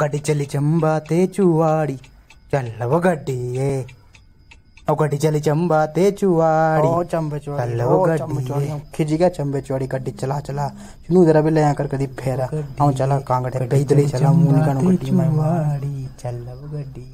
గడ్డి చలి चल తేచువాడి చల్లవ గడ్డియే ఒకటి చలి చంబా తేచువాడి చల్లవ గడ్డి खिजिगा चंबे चौड़ी गड्डी चला चला चुनू जरा भी ले आकर कदी फेरा आऊं चला कांगड़े पे चला का गड्डी वाड़ी गड्डी